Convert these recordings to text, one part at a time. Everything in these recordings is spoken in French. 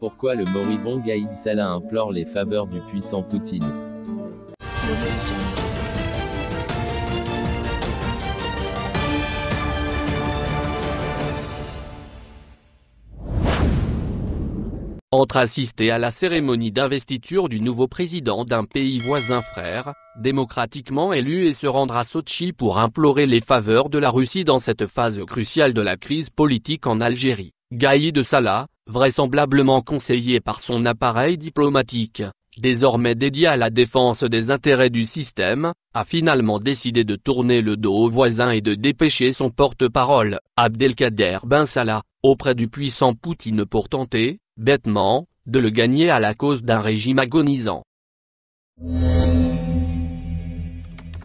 Pourquoi le moribond Gaïd Salah implore les faveurs du puissant Poutine Entre assister à la cérémonie d'investiture du nouveau président d'un pays voisin frère, démocratiquement élu et se rendre à Sochi pour implorer les faveurs de la Russie dans cette phase cruciale de la crise politique en Algérie, Gaïd Salah, vraisemblablement conseillé par son appareil diplomatique, désormais dédié à la défense des intérêts du système, a finalement décidé de tourner le dos aux voisins et de dépêcher son porte-parole, Abdelkader Ben Salah, auprès du puissant Poutine pour tenter, bêtement, de le gagner à la cause d'un régime agonisant.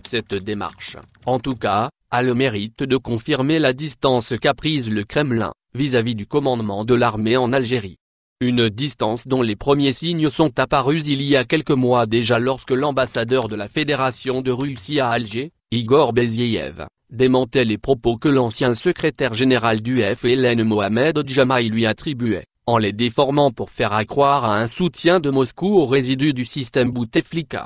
Cette démarche, en tout cas, a le mérite de confirmer la distance qu'a prise le Kremlin, vis-à-vis du commandement de l'armée en Algérie. Une distance dont les premiers signes sont apparus il y a quelques mois déjà lorsque l'ambassadeur de la Fédération de Russie à Alger, Igor Beziev, démentait les propos que l'ancien secrétaire général du FLN Mohamed Djamaï lui attribuait, en les déformant pour faire accroire à un soutien de Moscou aux résidus du système Bouteflika.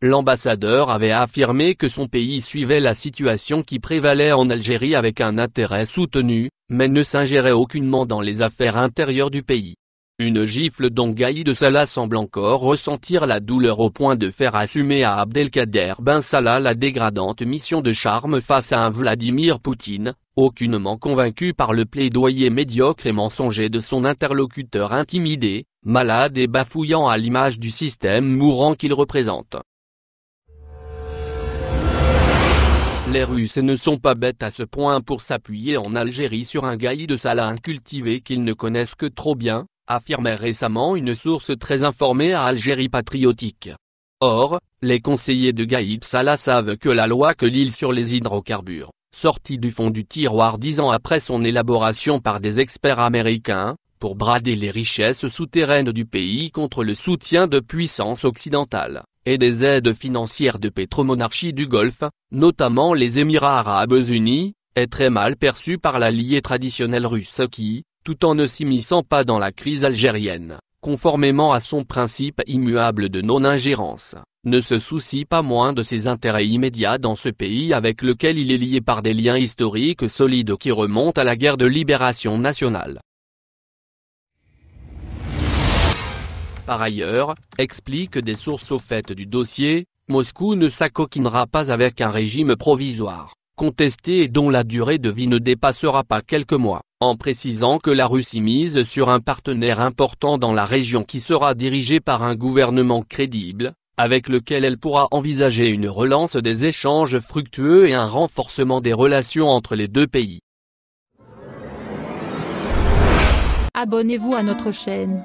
l'ambassadeur avait affirmé que son pays suivait la situation qui prévalait en Algérie avec un intérêt soutenu, mais ne s'ingérait aucunement dans les affaires intérieures du pays. Une gifle d'Ongaï de Salah semble encore ressentir la douleur au point de faire assumer à Abdelkader Ben Salah la dégradante mission de charme face à un Vladimir Poutine, aucunement convaincu par le plaidoyer médiocre et mensonger de son interlocuteur intimidé, malade et bafouillant à l'image du système mourant qu'il représente. les Russes ne sont pas bêtes à ce point pour s'appuyer en Algérie sur un gaillis de salin cultivé qu'ils ne connaissent que trop bien, affirmait récemment une source très informée à Algérie patriotique. Or, les conseillers de Gaïb Salah savent que la loi que l'île sur les hydrocarbures, sortie du fond du tiroir dix ans après son élaboration par des experts américains, pour brader les richesses souterraines du pays contre le soutien de puissances occidentales, et des aides financières de pétromonarchie du Golfe, notamment les Émirats arabes unis, est très mal perçu par l'allié traditionnel russe qui, tout en ne s'immisçant pas dans la crise algérienne, conformément à son principe immuable de non-ingérence, ne se soucie pas moins de ses intérêts immédiats dans ce pays avec lequel il est lié par des liens historiques solides qui remontent à la guerre de libération nationale. Par ailleurs, explique des sources au fait du dossier, Moscou ne s'acoquinera pas avec un régime provisoire, contesté et dont la durée de vie ne dépassera pas quelques mois, en précisant que la Russie mise sur un partenaire important dans la région qui sera dirigé par un gouvernement crédible, avec lequel elle pourra envisager une relance des échanges fructueux et un renforcement des relations entre les deux pays. Abonnez-vous à notre chaîne